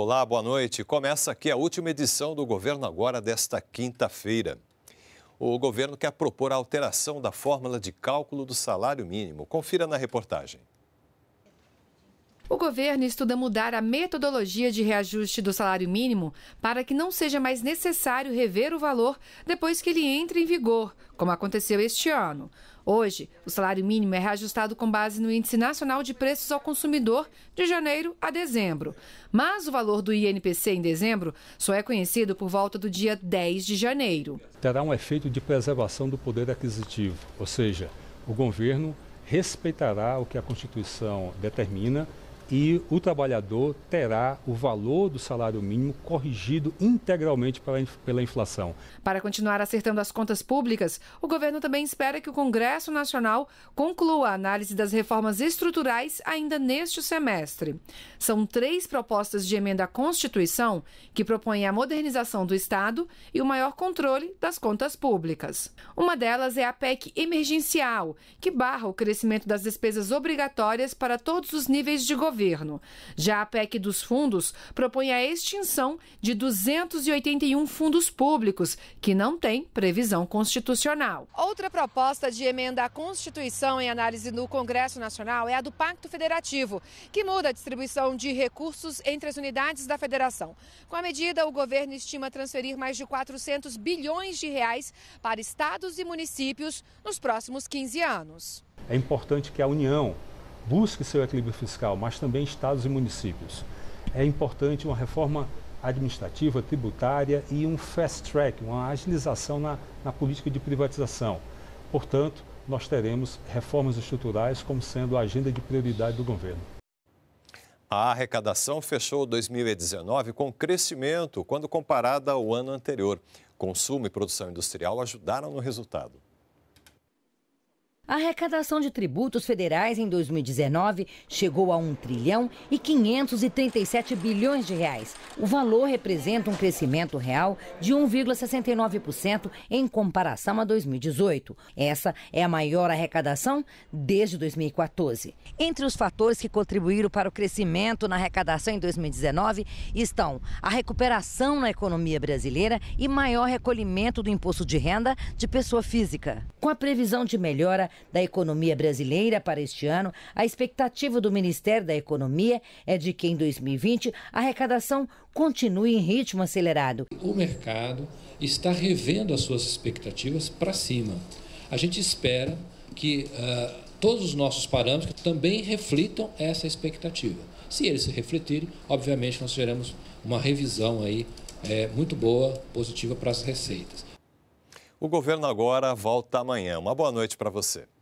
Olá, boa noite. Começa aqui a última edição do Governo Agora desta quinta-feira. O governo quer propor a alteração da fórmula de cálculo do salário mínimo. Confira na reportagem. O governo estuda mudar a metodologia de reajuste do salário mínimo para que não seja mais necessário rever o valor depois que ele entre em vigor, como aconteceu este ano. Hoje, o salário mínimo é reajustado com base no Índice Nacional de Preços ao Consumidor de janeiro a dezembro. Mas o valor do INPC em dezembro só é conhecido por volta do dia 10 de janeiro. Terá um efeito de preservação do poder aquisitivo, ou seja, o governo respeitará o que a Constituição determina e o trabalhador terá o valor do salário mínimo corrigido integralmente pela, pela inflação. Para continuar acertando as contas públicas, o governo também espera que o Congresso Nacional conclua a análise das reformas estruturais ainda neste semestre. São três propostas de emenda à Constituição que propõem a modernização do Estado e o maior controle das contas públicas. Uma delas é a PEC emergencial, que barra o crescimento das despesas obrigatórias para todos os níveis de governo governo. Já a PEC dos fundos propõe a extinção de 281 fundos públicos que não têm previsão constitucional. Outra proposta de emenda à Constituição em análise no Congresso Nacional é a do Pacto Federativo, que muda a distribuição de recursos entre as unidades da federação. Com a medida, o governo estima transferir mais de 400 bilhões de reais para estados e municípios nos próximos 15 anos. É importante que a União busque seu equilíbrio fiscal, mas também estados e municípios. É importante uma reforma administrativa, tributária e um fast track, uma agilização na, na política de privatização. Portanto, nós teremos reformas estruturais como sendo a agenda de prioridade do governo. A arrecadação fechou 2019 com crescimento quando comparada ao ano anterior. Consumo e produção industrial ajudaram no resultado. A arrecadação de tributos federais em 2019 chegou a 1 trilhão e 537 bilhões de reais. O valor representa um crescimento real de 1,69% em comparação a 2018. Essa é a maior arrecadação desde 2014. Entre os fatores que contribuíram para o crescimento na arrecadação em 2019 estão a recuperação na economia brasileira e maior recolhimento do imposto de renda de pessoa física. Com a previsão de melhora, da economia brasileira para este ano, a expectativa do Ministério da Economia é de que em 2020 a arrecadação continue em ritmo acelerado. O mercado está revendo as suas expectativas para cima. A gente espera que uh, todos os nossos parâmetros também reflitam essa expectativa. Se eles se refletirem, obviamente nós teremos uma revisão aí é, muito boa, positiva para as receitas. O governo agora volta amanhã. Uma boa noite para você.